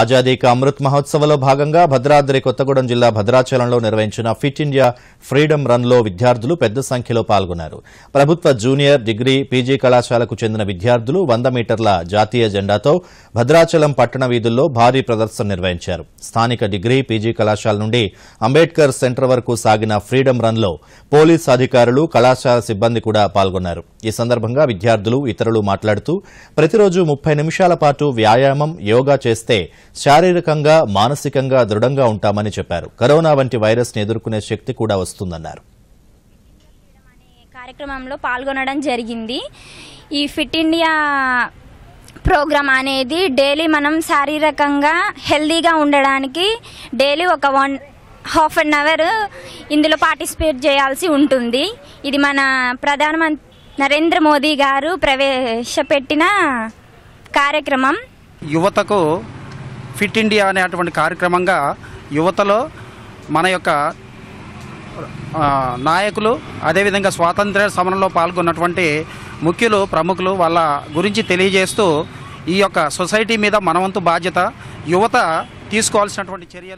ఆజాదీకి అమృత్ మహోత్సవలో భాగంగా భద్రాద్రి కొత్తగూడెం జిల్లా భద్రాచలంలో నిర్వహించిన ఫిట్ ఇండియా ఫ్రీడమ్ రన్లో విద్యార్థులు పెద్ద సంఖ్యలో పాల్గొన్నారు ప్రభుత్వ జూనియర్ డిగ్రీ పీజీ కళాశాలకు చెందిన విద్యార్థులు వంద మీటర్ల జాతీయ జెండాతో భద్రాచలం పట్టణ వీధుల్లో భారీ ప్రదర్శన నిర్వహించారు స్థానిక డిగ్రీ పీజీ కళాశాల నుండి అంబేద్కర్ సెంటర్ వరకు సాగిన ఫ్రీడమ్ రన్లో పోలీస్ అధికారులు కళాశాల సిబ్బంది కూడా పాల్గొన్నారు ఈ సందర్భంగా విద్యార్థులు ఇతరులు మాట్లాడుతూ ప్రతిరోజు ముప్పై నిమిషాల పాటు వ్యాయామం యోగా చేస్తే శారీరకంగా మానసికంగా దృఢంగా ఉంటామని చెప్పారు కరోనా వంటి వైరస్ను ఎదుర్కొనే శక్తి కూడా వస్తుందన్నారు కార్యక్రమంలో పాల్గొనడం జరిగింది ఈ ఫిట్ ఇండియా ప్రోగ్రామ్ అనేది డైలీ మనం శారీరకంగా హెల్దీగా ఉండడానికి డైలీ ఒక వన్ హాఫ్ అన్ అవర్ ఇందులో పార్టిసిపేట్ చేయాల్సి ఉంటుంది ఇది మన ప్రధానమంత్రి నరేంద్ర మోదీ గారు ప్రవేశపెట్టిన కార్యక్రమం యువతకు ఫిట్ ఇండియా అనేటువంటి కార్యక్రమంగా యువతలో మన యొక్క నాయకులు అదేవిధంగా స్వాతంత్ర సమరంలో పాల్గొన్నటువంటి ముఖ్యులు ప్రముఖులు వాళ్ళ గురించి తెలియజేస్తూ ఈ యొక్క సొసైటీ మీద మనవంతు బాధ్యత యువత తీసుకోవాల్సినటువంటి చర్యలు